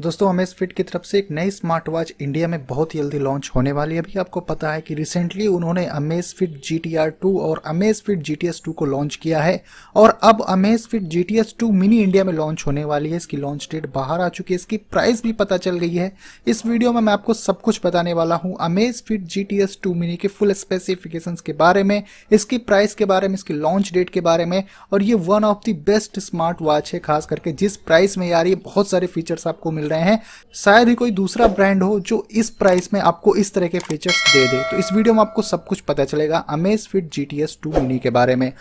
दोस्तों amaze fit की तरफ से एक नई स्मार्ट वॉच इंडिया में बहुत ही जल्दी लॉन्च होने वाली है अभी आपको पता है कि रिसेंटली उन्होंने Amazfit G T R two और Amazfit G T S two को लॉन्च किया है और अब Amazfit G T S two mini India में लॉन्च होने वाली है इसकी लॉन्च डेट बाहर आ चुकी है इसकी प्राइस भी पता चल गई है इस वीडियो में मैं आपको सब कुछ बताने वाला हूँ Amazfit G T S two mini के फुल स्पेसिफिकेशन के बारे में इसकी प्राइस के बारे में इसकी लॉन्च डेट के बारे में और ये one of the best smart watch है खास करके जिस प्राइस में यार ये बहुत सारे फीचर्स आपको मिल रहे हैं शायद ही कोई दूसरा ब्रांड हो जो इस प्राइस में आपको इस तरह के फीचर्स दे दे तो इस वीडियो में आपको सब कुछ पता चलेगा Amazfit G T S two mini के बारे में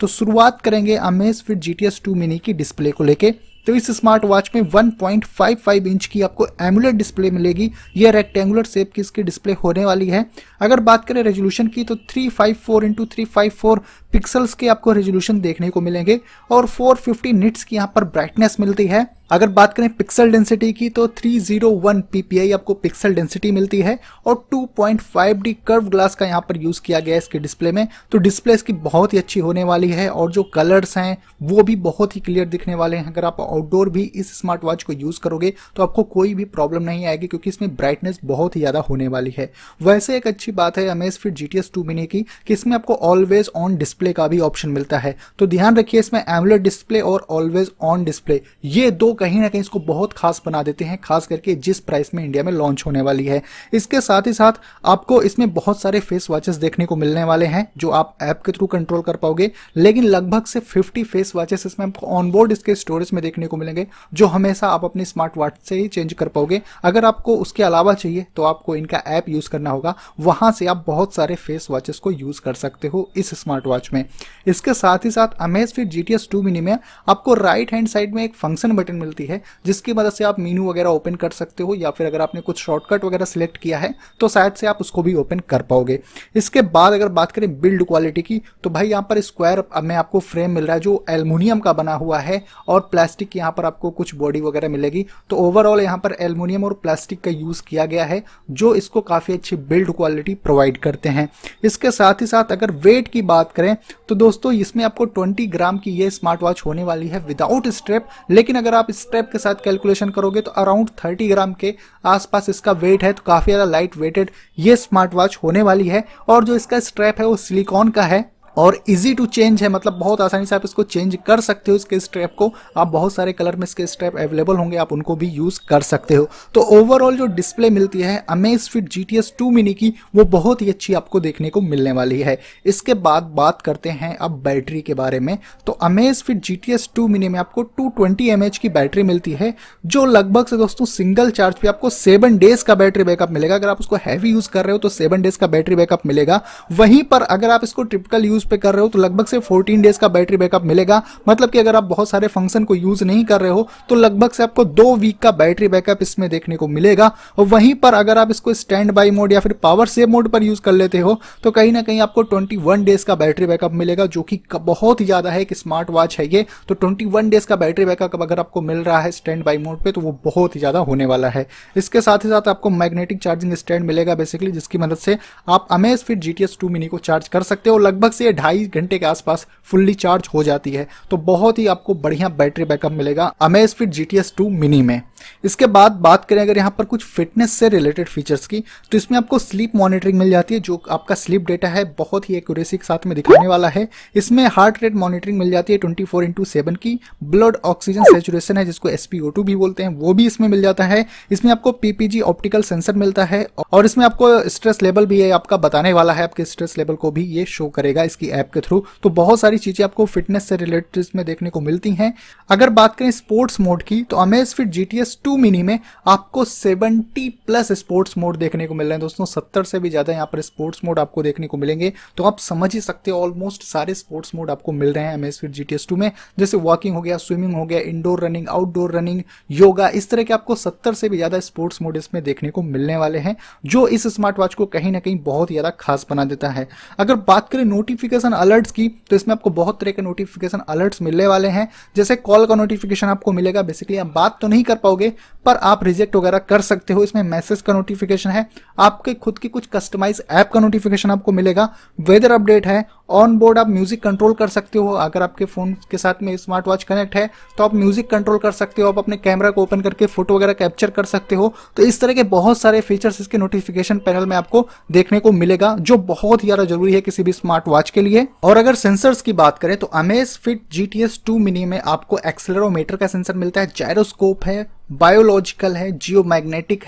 तो शुरुआत करेंगे Amazfit G T S two mini की डिस्प्ले को लेके तो इस स्मार्ट वॉच में 1.55 इंच की आपको एमुलेट डिस्प्ले मिलेगी ये रेक्टेंगुलर शेप की इसकी डिस्प्ले होने वाली है अगर बात करें रेजोल्यूशन की तो three five four into three five four pixels के आपको रेजोल्यूशन देखने को मिलेंगे और 450 निट्स की यहाँ पर ब्राइटनेस मिलती है अगर बात करें पिक्सल डेंसिटी की तो 301 ppi आपको पिक्सल डेंसिटी मिलती है और 2.5D कर्व ग्लास का यहाँ पर यूज किया गया है इसके डिस्प्ले में तो डिस्प्ले इसकी बहुत ही अच्छी होने वाली है और जो कलर्स हैं वो भी बहुत ही क्लियर दिखने वाले हैं अगर आप आउटडोर भी इस स्मार्ट वॉच को यूज करोगे तो आपको कोई भी प्रॉब्लम नहीं आएगी क्योंकि इसमें ब्राइटनेस बहुत ही ज्यादा होने वाली है वैसे एक अच्छी बात है अमेज फिट जी टी की कि इसमें आपको ऑलवेज ऑन डिस्प्ले डिस्प्ले का भी ऑप्शन मिलता है तो ध्यान रखिए इसमें एमुलेट डिस्प्ले और ऑलवेज ऑन डिस्प्ले ये दो कहीं ना कहीं इसको बहुत खास बना देते हैं खास करके जिस प्राइस में इंडिया में लॉन्च होने वाली है इसके साथ ही साथ आपको इसमें बहुत सारे फेस वॉचेस देखने को मिलने वाले हैं जो आप ऐप के थ्रू कंट्रोल कर पाओगे लेकिन लगभग से फिफ्टी फेस वॉचेस इसमें आपको ऑनबोर्ड इसके स्टोरेज में देखने को मिलेंगे जो हमेशा आप अपने स्मार्ट वॉच से ही चेंज कर पाओगे अगर आपको उसके अलावा चाहिए तो आपको इनका ऐप यूज करना होगा वहां से आप बहुत सारे फेस वॉचेस को यूज कर सकते हो इस स्मार्ट वॉच में इसके साथ ही साथ Amazfit G T S two mini में आपको राइट हैंड साइड में एक फंक्शन बटन मिलती है जिसकी मदद से आप मीनू वगैरह ओपन कर सकते हो या फिर अगर आपने कुछ शॉर्टकट वगैरह सिलेक्ट किया है तो शायद से आप उसको भी ओपन कर पाओगे इसके बाद अगर बात करें बिल्ड क्वालिटी की तो भाई यहाँ पर स्क्वायर में आपको फ्रेम मिल रहा है जो एलमिनियम का बना हुआ है और प्लास्टिक यहाँ पर आपको कुछ बॉडी वगैरह मिलेगी तो ओवरऑल यहाँ पर एलमिनियम और प्लास्टिक का यूज़ किया गया है जो इसको काफ़ी अच्छी बिल्ड क्वालिटी प्रोवाइड करते हैं इसके साथ ही साथ अगर वेट की बात करें तो दोस्तों इसमें आपको 20 ग्राम की ये स्मार्ट वॉच होने वाली है विदाउट स्ट्रेप लेकिन अगर आप स्ट्रेप के साथ कैलकुलेशन करोगे तो अराउंड 30 ग्राम के आसपास इसका वेट है तो काफ़ी ज़्यादा लाइट वेटेड ये स्मार्ट वॉच होने वाली है और जो इसका स्ट्रैप है वो सिलिकॉन का है और इजी टू चेंज है मतलब बहुत आसानी से आप इसको चेंज कर सकते हो इसके स्ट्रैप को आप बहुत सारे कलर में इसके स्ट्रैप अवेलेबल होंगे आप उनको भी यूज़ कर सकते हो तो ओवरऑल जो डिस्प्ले मिलती है Amazfit G T S two mini की वो बहुत ही अच्छी आपको देखने को मिलने वाली है इसके बाद बात करते हैं अब बैटरी के बारे में तो Amazfit G T S two mini में आपको टू ट्वेंटी एम एच की बैटरी मिलती है जो लगभग से दोस्तों सिंगल चार्ज पे आपको सेवन डेज का बैटरी बैकअप मिलेगा अगर आप उसको हैवी यूज़ कर रहे हो तो सेवन डेज का बैटरी बैकअप मिलेगा वहीं पर अगर आप इसको ट्रिपिकल यूज़ पे कर रहे हो तो लगभग से 14 डेज का बैटरी बैकअप मिलेगा मतलब कि अगर आप बहुत सारे फंक्शन को यूज नहीं कर रहे हो तो लगभग से आपको दो वीक का बैटरी बैकअप इसमें देखने को मिलेगा और वहीं पर अगर आप इसको स्टैंड बाई मोड या फिर पावर सेव मोड पर यूज कर लेते हो तो कहीं ना कहीं आपको ट्वेंटी डेज का बैटरी बैकअप मिलेगा जो कि बहुत ज्यादा है एक स्मार्ट वॉच है ये तो ट्वेंटी डेज का बैटरी बैकअप अगर आपको मिल रहा है स्टैंड बाई मोड पर तो वो बहुत ही ज्यादा होने वाला है इसके साथ ही साथ आपको मैग्नेटिक चार्जिंग स्टैंड मिलेगा बेसिकली जिसकी मदद से आप Amazfit GTS two mini को चार्ज कर सकते हो लगभग से से ढाई घंटे के आसपास फुल्ली चार्ज हो जाती है तो बहुत ही आपको बढ़िया बैटरी बैकअप मिलेगा Amazfit G T S two mini में इसके बाद बात करें अगर यहाँ पर कुछ फिटनेस से रिलेटेड फीचर्स की तो इसमें आपको स्लीप मॉनिटरिंग मिल जाती है जो आपका स्लीप डेटा है बहुत ही एक्यूरेसी के साथ में दिखाने वाला है इसमें हार्ट रेट मॉनिटरिंग मिल जाती है ट्वेंटी फोर इंटू सेवन की ब्लड ऑक्सीजन सेचुरेशन है जिसको एसपीओ टू भी बोलते हैं वो भी इसमें मिल जाता है इसमें आपको पीपीजी ऑप्टिकल सेंसर मिलता है और इसमें आपको स्ट्रेस लेवल भी है आपका बताने वाला है आपके स्ट्रेस लेवल को भी ये शो करेगा इसकी ऐप के थ्रू तो बहुत सारी चीजें आपको फिटनेस से रिलेटेड इसमें देखने को मिलती हैं अगर बात करें स्पोर्ट्स मोड की तो Amazfit GTS two mini में आपको 70 प्लस स्पोर्ट्स मोड देखने को मिल रहे हैं दोस्तों 70 से भी ज़्यादा यहाँ पर स्पोर्ट्स मोड आपको देखने को मिलेंगे तो आप समझ ही सकते हैं ऑलमोस्ट सारे स्पोर्ट्स मोड आपको मिल रहे हैं एम एस जी टू में जैसे वॉकिंग हो गया स्विमिंग हो गया indoor running outdoor running yoga इस तरह के आपको सत्तर से भी ज़्यादा स्पोर्ट्स मोड इसमें देखने को मिलने वाले हैं जो इस स्मार्ट वॉच को कहीं ना कहीं बहुत ज़्यादा खास बना देता है अगर बात करें नोटिफिकेशन अलर्ट्स की तो इसमें आपको बहुत तरह के नोटिफिकेशन अलर्ट्स मिलने वाले हैं जैसे कॉल का नोटिफिकेशन आपको मिलेगा बेसिकली आप बात तो नहीं कर पाओगे होंगे पर आप रिजेक्ट वगैरह कर सकते हो इसमें मैसेज का नोटिफिकेशन है आपके खुद की कुछ कस्टमाइज ऐप का नोटिफिकेशन आपको मिलेगा वेदर अपडेट है ऑन बोर्ड आप म्यूजिक कंट्रोल कर सकते हो अगर आपके फोन के साथ में स्मार्ट वॉच कनेक्ट है तो आप म्यूजिक कंट्रोल कर सकते हो आप अपने कैमरा को ओपन करके फोटो वगैरह कैप्चर कर सकते हो तो इस तरह के बहुत सारे फीचर्स इसके नोटिफिकेशन पैनल में आपको देखने को मिलेगा जो बहुत ज्यादा जरूरी है किसी भी स्मार्ट वॉच के लिए और अगर सेंसर्स की बात करें तो Amazfit G T mini में आपको एक्सेलरोमीटर का सेंसर मिलता है जायरोस्कोप है बायोलॉजिकल है जियो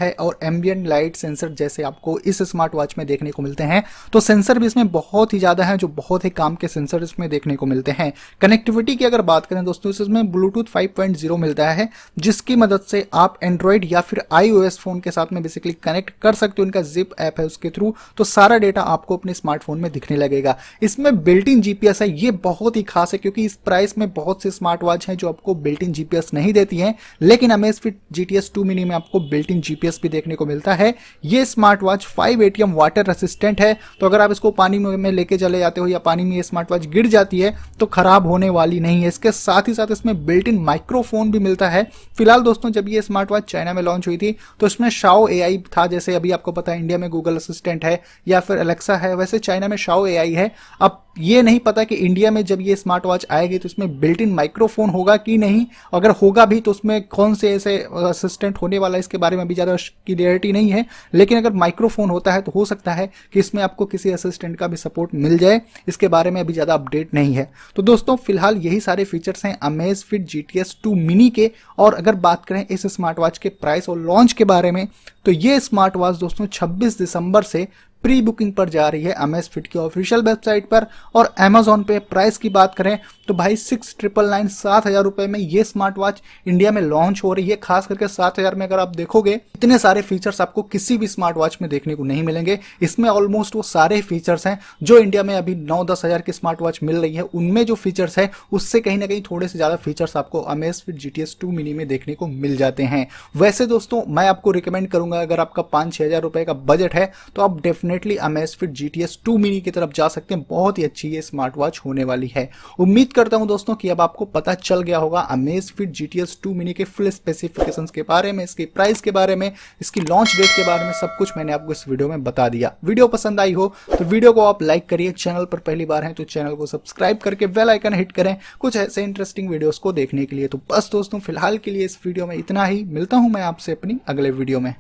है और एम्बियन लाइट सेंसर जैसे आपको इस स्मार्ट वॉच में देखने को मिलते हैं तो सेंसर भी इसमें बहुत ही ज़्यादा है जो बहुत ही काम के सेंसर इसमें देखने को मिलते हैं कनेक्टिविटी की अगर बात करें दोस्तों इसमें ब्लूटूथ 5.0 मिलता है जिसकी मदद से आप एंड्रॉयड या फिर आई फ़ोन के साथ में बेसिकली कनेक्ट कर सकते हो इनका जिप ऐप है उसके थ्रू तो सारा डेटा आपको अपने स्मार्टफोन में दिखने लगेगा इसमें बिल्ट इन जीपीएस है ये बहुत ही खास है क्योंकि इस प्राइस में बहुत से स्मार्ट वॉच है जो आपको बिल्ट इन जीपीएस नहीं देती है लेकिन हमें इस फिर G T S two mini में आपको बिल्ट इन जीपीएस भी देखने को मिलता है ये smart watch five ATM water resistant है तो अगर आप इसको पानी में लेके चले जाते हो या पानी में ये स्मार्ट वॉच गिर जाती है तो खराब होने वाली नहीं है इसके साथ ही साथ इसमें बिल्ट इन माइक्रोफोन भी मिलता है फिलहाल दोस्तों जब ये स्मार्ट वॉच चाइना में लॉन्च हुई थी तो इसमें शाओ ए था जैसे अभी आपको पता है इंडिया में गूगल असिस्टेंट है या फिर अलेक्सा है वैसे चाइना में शाओ ए है अब ये नहीं पता कि इंडिया में जब ये स्मार्ट वॉच आएगी तो इसमें बिल्ट इन माइक्रोफोन होगा कि नहीं अगर होगा भी तो उसमें कौन से ऐसे असिस्टेंट होने वाला इसके बारे में अभी ज़्यादा क्लियरिटी नहीं है लेकिन अगर माइक्रोफोन होता है तो हो सकता है कि इसमें आपको किसी असिस्टेंट का भी सपोर्ट मिल जाए इसके बारे में अभी ज़्यादा अपडेट नहीं है तो दोस्तों फिलहाल यही सारे फीचर्स हैं Amazfit G T S two mini के और अगर बात करें इस स्मार्ट वॉच के प्राइस और लॉन्च के बारे में तो ये स्मार्ट वॉच दोस्तों छब्बीस दिसंबर से प्री बुकिंग पर जा रही है एम एस फिट की ऑफिशियल वेबसाइट पर और अमेजोन पे प्राइस की बात करें तो भाई सिक्स ट्रिपल नाइन सात हजार रुपए में ये स्मार्ट वॉच इंडिया में लॉन्च हो रही है खास करके सात हजार में अगर आप देखोगे इतने सारे फीचर्स आपको किसी भी स्मार्ट वॉच में देखने को नहीं मिलेंगे इसमें ऑलमोस्ट वो सारे फीचर्स हैं जो इंडिया में अभी नौ दस हजार की स्मार्ट वॉच मिल रही है उनमें जो फीचर्स है उससे कहीं ना कहीं थोड़े से ज्यादा फीचर्स आपको Amazfit G T S two mini में देखने को मिल जाते हैं वैसे दोस्तों मैं आपको रिकमेंड करूंगा अगर आपका पांच छह हजार रुपए का बजट है तो आप definite definitely Amazfit G T S two mini की तरफ जा सकते हैं बहुत ही अच्छी ये स्मार्ट वॉच होने वाली है उम्मीद करता हूं दोस्तों कि अब आपको पता चल गया होगा Amazfit G T S two mini के फुल स्पेसिफिकेशन के बारे में इसके प्राइस के बारे में इसकी लॉन्च डेट के बारे में सब कुछ मैंने आपको इस वीडियो में बता दिया वीडियो पसंद आई हो तो वीडियो को आप लाइक करिए चैनल पर पहली बार है तो चैनल को सब्सक्राइब करके वेल आइकन हिट करें कुछ ऐसे इंटरेस्टिंग वीडियोस को देखने के लिए तो बस दोस्तों फिलहाल के लिए इस वीडियो में इतना ही मिलता हूं मैं आपसे अपनी अगले वीडियो में